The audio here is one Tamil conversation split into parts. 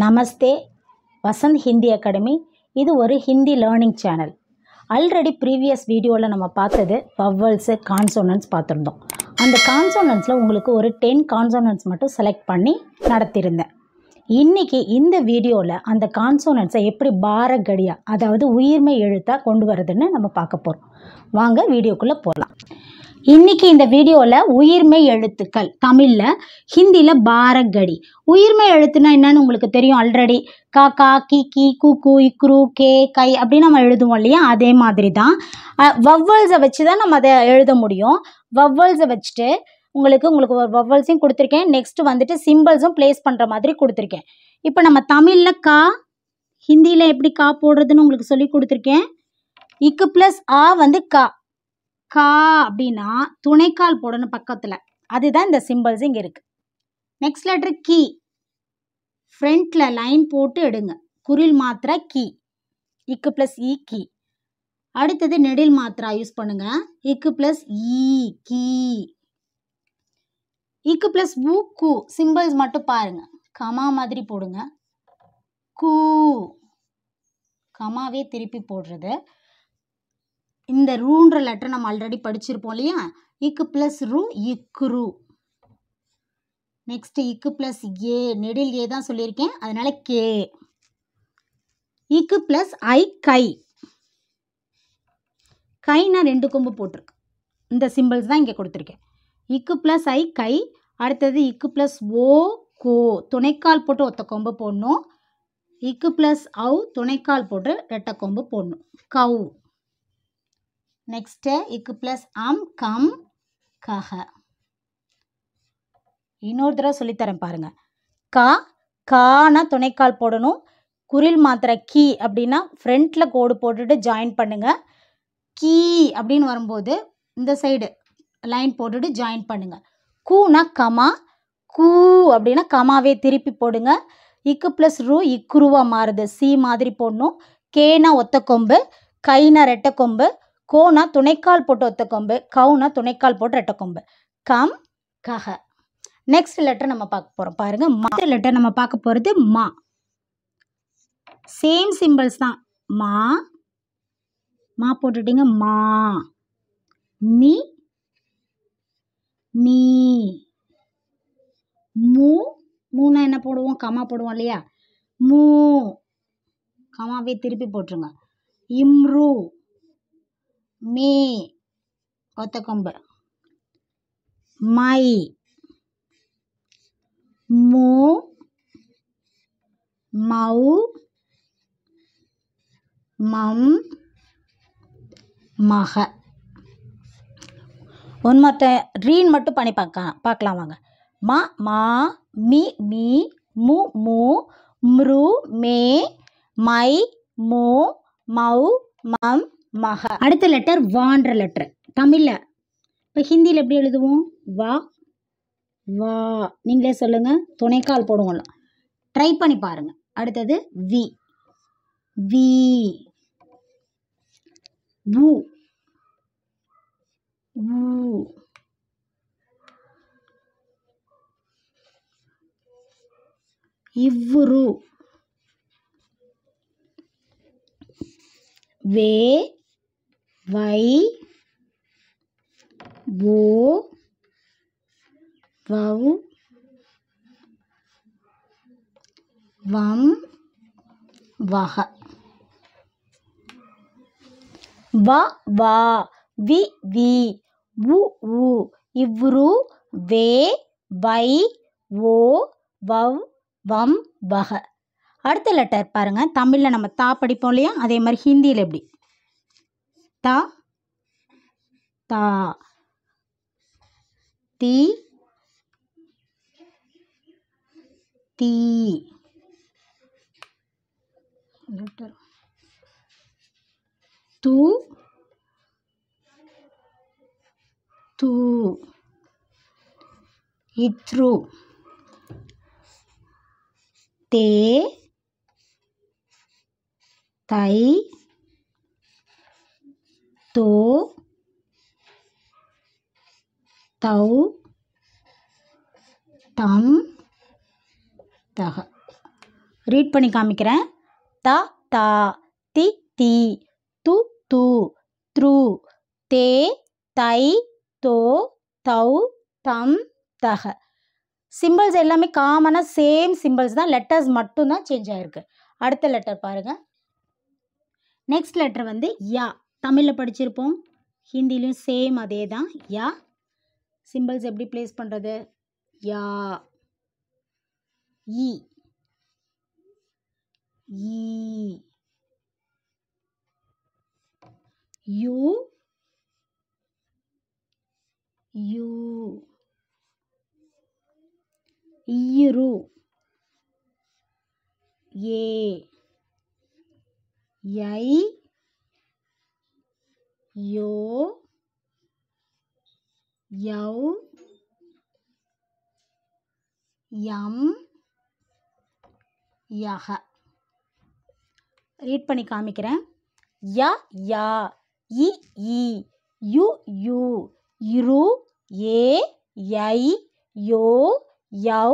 நமஸ்தே வசந்த் ஹிந்தி அகாடமி இது ஒரு Hindi learning channel already previous வீடியோவில் நம்ம பார்த்தது பவ்வல்ஸு கான்சோனன்ஸ் பார்த்துருந்தோம் அந்த கான்சோனன்ஸில் உங்களுக்கு ஒரு டென் கான்சோனன்ஸ் மட்டும் செலக்ட் பண்ணி நடத்தியிருந்தேன் இன்றைக்கி இந்த வீடியோவில் அந்த கான்சோனன்ஸை எப்படி பாரகடியாக அதாவது உயிர்மை எழுத்தாக கொண்டு வரதுன்னு நம்ம பார்க்க போகிறோம் வாங்க வீடியோக்குள்ளே போகலாம் இன்னைக்கு இந்த வீடியோவில் உயிர்மை எழுத்துக்கள் தமிழில் ஹிந்தியில் பாரகடி உயிர்மை எழுத்துனா என்னன்னு உங்களுக்கு தெரியும் ஆல்ரெடி கா கா கி கி கு கு இக்ரு கே கை அப்படின்னு நம்ம எழுதுவோம் இல்லையா அதே மாதிரி தான் வவ்வல்ஸை வச்சு தான் நம்ம அதை எழுத முடியும் வவ்வல்ஸை வச்சுட்டு உங்களுக்கு உங்களுக்கு ஒரு வவ்வல்ஸையும் கொடுத்துருக்கேன் நெக்ஸ்ட் வந்துட்டு சிம்பிள்ஸும் ப்ளேஸ் பண்ணுற மாதிரி கொடுத்துருக்கேன் இப்போ நம்ம தமிழில் கா ஹிந்தியில் எப்படி கா போடுறதுன்னு உங்களுக்கு சொல்லி கொடுத்துருக்கேன் இக்கு ப்ளஸ் ஆ வந்து கா கா அப்படின்னா துணைக்கால் போடணும் பக்கத்தில் அதுதான் இந்த சிம்பிள்ஸ் இங்கே இருக்குது நெக்ஸ்ட் லெட்ரு கீ ஃப்ரண்டில் லைன் போட்டு எடுங்க குரில் மாத்திரை கீ இக்கு ப்ளஸ் இ கீ அடுத்தது நெடில் மாத்திரா யூஸ் பண்ணுங்க இக்கு ப்ளஸ் இ கீ இக்கு ப்ளஸ் ஊ கூ சிம்பிள்ஸ் மட்டும் பாருங்க கமா மாதிரி போடுங்க கூ கமாவே திருப்பி போடுறது இந்த ரூன்ற லெட்டர் நம்ம ஆல்ரெடி படிச்சிருப்போம் இல்லையா இக்கு ப்ளஸ் ரூ இக்கு ரூ நெக்ஸ்ட் இக்கு ப்ளஸ் ஏ நெடில் ஏ தான் சொல்லியிருக்கேன் அதனால கே இக்கு ப்ளஸ் ஐ கை கை நான் ரெண்டு கொம்பு போட்டிருக்கு இந்த சிம்பிள்ஸ் தான் இங்கே கொடுத்துருக்கேன் இக்கு e ப்ளஸ் ஐ கை அடுத்தது இக்கு e ப்ளஸ் ஓ கோ துணைக்கால் போட்டு ஒத்த கொம்பு போடணும் இக்கு ப்ளஸ் அவு துணைக்கால் போட்டு ரெட்டை கொம்பு போடணும் கவு நெக்ஸ்ட்டு இக்கு ப்ளஸ் அம் கம் கஹ இன்னொரு தடவை சொல்லித்தரேன் பாருங்கள் கா கானா துணைக்கால் போடணும் குரில் மாத்திர கீ அப்படின்னா ஃப்ரண்ட்டில் கோடு போட்டுட்டு ஜாயின் பண்ணுங்கள் கீ அப்படின்னு வரும்போது இந்த சைடு லைன் போட்டுட்டு ஜாயின் பண்ணுங்கள் கூனா கமா கூ அப்படின்னா கமாவே திருப்பி போடுங்க இக்கு ப்ளஸ் ரூ இக்குருவா மாறுது சி மாதிரி போடணும் கேனா ஒத்த கொம்பு கைனா ரெட்டை கொம்பு கோனா துணைக்கால் போட்டு ஒத்த கொம்பு கவுனா துணைக்கால் போட்டு ரெட்ட கொம்பு கம் கஹ நெக்ஸ்ட் லெட்டர் நம்ம பார்க்க போகிறோம் பாருங்க மா லெட்டர் நம்ம பார்க்க போகிறது மா சேம் சிம்பிள்ஸ் தான் மா மா போட்டுட்டிங்க மா மீ மீ மூ மூனா என்ன போடுவோம் கமா போடுவோம் இல்லையா மூ கமாவே திருப்பி போட்டுருங்க இம்ரு மீ ஒத்த கொம்பு மை மூ மௌ மம் மக ஒன்மொத்த ரீன் மட்டும் பண்ணி பார்க்க பார்க்கலாம் வாங்க ம மா மி மீ மு மு ம்ரு மே மை மூ மௌ மம் மக அடுத்த லெட்டர் வான்ற லெட்டர் தமிழில் இப்போ ஹிந்தியில் எப்படி எழுதுவோம் வா வா நீங்களே சொல்லுங்கள் துணைக்கால் போடுவோம்ல ட்ரை பண்ணி பாருங்கள் அடுத்தது வி வி வு இவ்வுரு வே வை ஓ வௌ வம் வக வ வா வி வி உ உ இவ்ரு வே வை ஓ வவ் வம் வக அடுத்த லெட்டர் பாருங்கள் தமிழில் நம்ம தா படிப்போம் இல்லையா அதே மாதிரி ஹிந்தியில் எப்படி త త తి తి తు తు ఇత్రు తే తై தோ தௌ தம் தக ரீட் பண்ணி காமிக்கிறேன் த தா தி தி து து த்ரு தே தை தோ தௌ தம் தக சிம்பிள்ஸ் எல்லாமே காமனாக சேம் சிம்பிள்ஸ் தான் லெட்டர்ஸ் மட்டும்தான் சேஞ்ச் ஆகிருக்கு அடுத்த லெட்டர் பாருங்கள் நெக்ஸ்ட் லெட்டர் வந்து யா தமிழில் படிச்சிருப்போம் ஹிந்திலையும் சேம் அதே தான் யா சிம்பிள்ஸ் எப்படி பிளேஸ் பண்ணுறது யா ஈ யூ யூ ஏ ஐ யோ யௌ யம் யஹ ரீட் பண்ணி காமிக்கிறேன் ய யா இ இ யு யு இரு ஏ யை யோ யௌ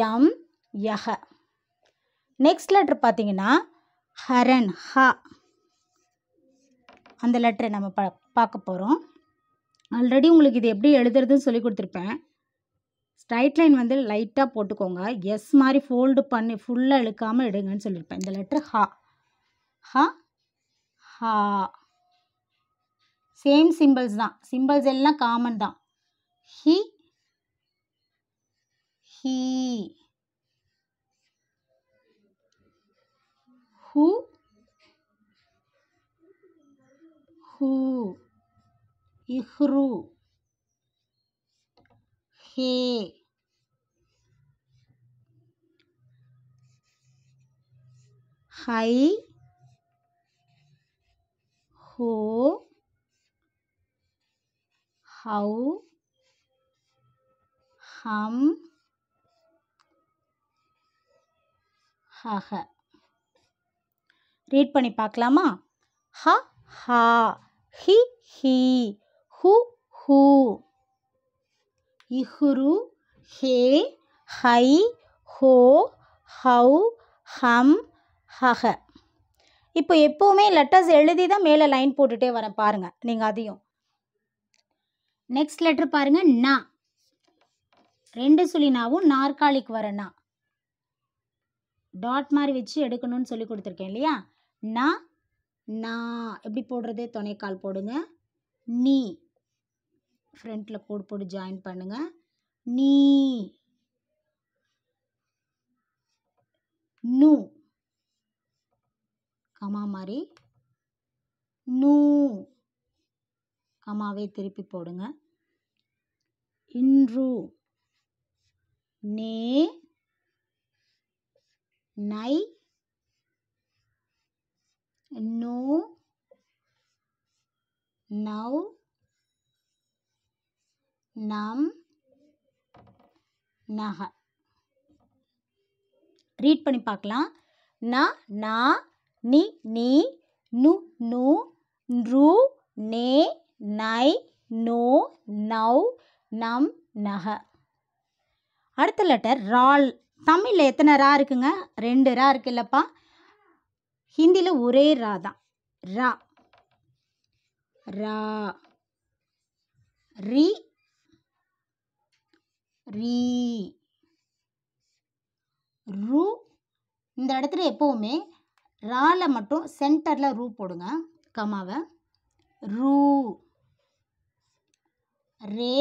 யம் யஹ நெக்ஸ்ட் லெட்ரு பார்த்தீங்கன்னா ஹரன் ஹ அந்த லெட்டரை நம்ம ப பார்க்க போகிறோம் ஆல்ரெடி உங்களுக்கு இது எப்படி எழுதுறதுன்னு சொல்லி கொடுத்துருப்பேன் ஸ்ட்ரைட் லைன் வந்து லைட்டாக போட்டுக்கோங்க எஸ் மாதிரி ஃபோல்டு பண்ணி ஃபுல்லாக இழுக்காமல் எடுங்கன்னு சொல்லியிருப்பேன் இந்த லெட்ரு ஹா ஹா ஹா சேம் சிம்பிள்ஸ் தான் சிம்பிள்ஸ் எல்லாம் காமன் தான் ஹி ஹீ ஹூ ஹூ இஹ்ரு ஹே ஹை ஹோ ஹவு ஹம் ஹஹ ரீட் பண்ணி பார்க்கலாமா ஹ ஹா ஹி ஹி ஹு ஹூ இஹுரு ஹே ஹை ஹோ ஹவு ஹம் ஹஹ இப்போ எப்போவுமே லெட்டர்ஸ் எழுதி தான் மேலே லைன் போட்டுகிட்டே வரேன் பாருங்கள் நீங்கள் அதையும் நெக்ஸ்ட் லெட்ரு பாருங்கள் நா ரெண்டு சுழினாவும் நாற்காலிக்கு வரேன்னா டாட் மாதிரி வச்சு எடுக்கணும்னு சொல்லி கொடுத்துருக்கேன் இல்லையா நா நான் எப்படி போடுறது துணைக்கால் போடுங்க நீ ஃப்ரண்ட்டில் கோடு போட்டு ஜாயின் பண்ணுங்கள் நீ நூ கமா மாதிரி நூ கமாவே திருப்பி போடுங்க இன்று நே நை no, now, nam naha. Read பண்ணி பார்க்கலாம் ந நா நி நீ நு நு ரு நே நை நோ நவ் நம் நக அடுத்த லெட்டர் ரால் தமிழில் எத்தனை ரா இருக்குங்க ரெண்டு ரா இருக்கு இல்லைப்பா ஹிந்தியில் ஒரே ரா தான் ரா ரா ரீ ரீ ரூ இந்த இடத்துல எப்போவுமே ரால மட்டும் சென்டரில் ரூ போடுங்க கமாவை ரூ ரே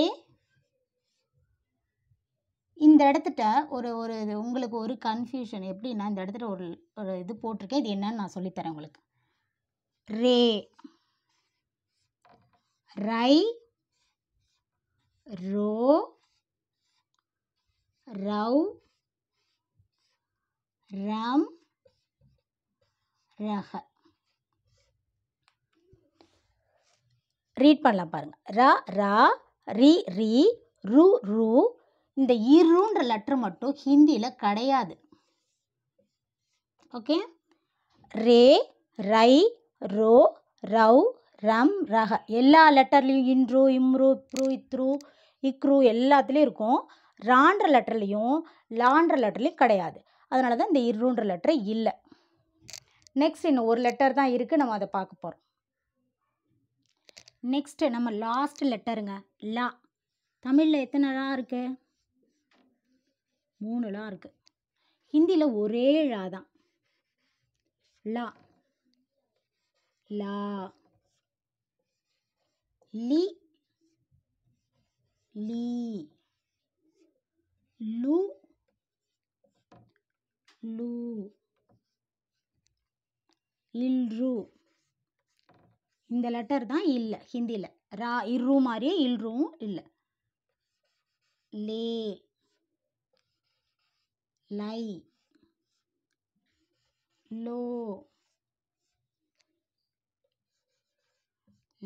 இந்த இடத்துட்ட ஒரு ஒரு உங்களுக்கு ஒரு கன்ஃபியூஷன் எப்படின்னா இந்த இடத்துல ஒரு ஒரு இது போட்டிருக்கேன் இது என்னன்னு நான் சொல்லித்தரேன் உங்களுக்கு ரே ரை ரோ ரவ் ரம் ரக ரீட் பண்ணலாம் பாருங்கள் ர ரா ரி ரி ரு ரூ இந்த இருன்ற லெட்ரு மட்டும் ஹிந்தியில் கிடையாது ஓகே ரே ரை ரோ ரவ் ரம் ரக எல்லா லெட்டர்லேயும் இன்ட்ரோ இம்ரு ப்ரூ இத்ரு இக்ரு எல்லாத்துலேயும் இருக்கும் ரான்ற லெட்டர்லேயும் லான்ற லெட்டர்லையும் கிடையாது அதனால தான் இந்த இருன்ற லெட்டர் இல்லை நெக்ஸ்ட் இன்னும் ஒரு லெட்டர் தான் இருக்குது நம்ம அதை பார்க்க போகிறோம் நெக்ஸ்ட்டு நம்ம லாஸ்ட் லெட்டருங்க லா தமிழில் எத்தனை லா இருக்குது மூணுலாம் இருக்குது ஹிந்தியில் ஒரே ழா தான் லா லா லி லீ லு லு இல்ரு இந்த லெட்டர் தான் இல்லை ஹிந்தியில் ரா இரு மாதிரியே இல்ருவும் இல்லை லே லை லோ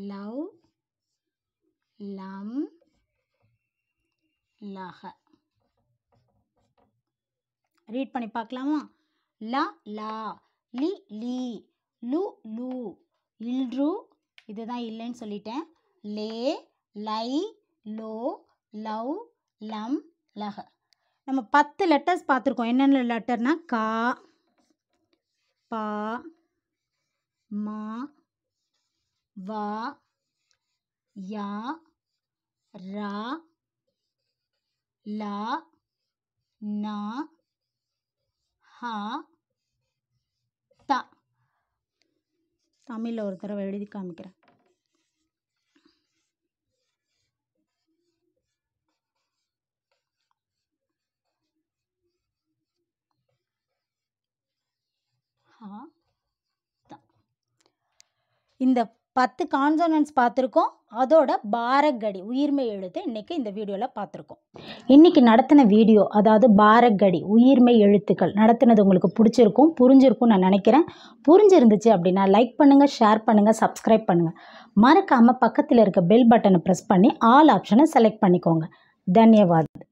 லவ் லம் லக ரீட் பண்ணி பார்க்கலாமா ல லா லி லி லு லு இல்ரு இதுதான் இல்லைன்னு சொல்லிட்டேன் லே லை லோ லவ் லம் லஹ நம்ம பத்து லெட்டர்ஸ் பார்த்துருக்கோம் என்னென்ன லெட்டர்னா கா பா மா வா யா ரா லா நா ஹா தா தமிழில் ஒரு தடவை எழுதி காமிக்கிறேன் இந்த பத்து கான்சோனன்ஸ் பார்த்துருக்கோம் அதோட பாரக்கடி உயிர்மை எழுத்து இன்றைக்கி இந்த வீடியோவில் பார்த்துருக்கோம் இன்றைக்கி நடத்தின வீடியோ அதாவது பாரக்கடி உயிர்மை எழுத்துக்கள் நடத்தினது உங்களுக்கு பிடிச்சிருக்கும் புரிஞ்சிருக்கும் நான் நினைக்கிறேன் புரிஞ்சிருந்துச்சு அப்படின்னா லைக் பண்ணுங்கள் ஷேர் பண்ணுங்கள் சப்ஸ்கிரைப் பண்ணுங்கள் மறக்காமல் பக்கத்தில் இருக்க பெல் பட்டனை ப்ரெஸ் பண்ணி ஆல் ஆப்ஷனை செலக்ட் பண்ணிக்கோங்க தன்யவாதம்